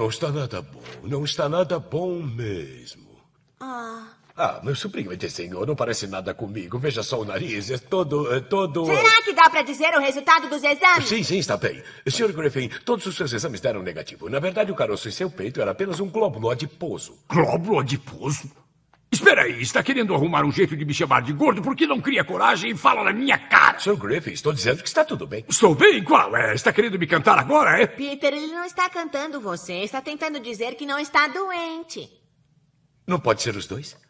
Não está nada bom. Não está nada bom mesmo. Ah. Ah, meu sobrinho é de senhor. Não parece nada comigo. Veja só o nariz. É todo. É todo. Será que dá para dizer o resultado dos exames? Sim, sim, está bem. Senhor Griffin, todos os seus exames deram negativo. Na verdade, o caroço em seu peito era apenas um glóbulo adiposo. Glóbulo adiposo? Espera aí, está querendo arrumar um jeito de me chamar de gordo porque não cria coragem e fala na minha cara. Sr. Griffin, estou dizendo que está tudo bem. Estou bem? Qual é? Está querendo me cantar agora, é? Peter, ele não está cantando você. Está tentando dizer que não está doente. Não pode ser os dois?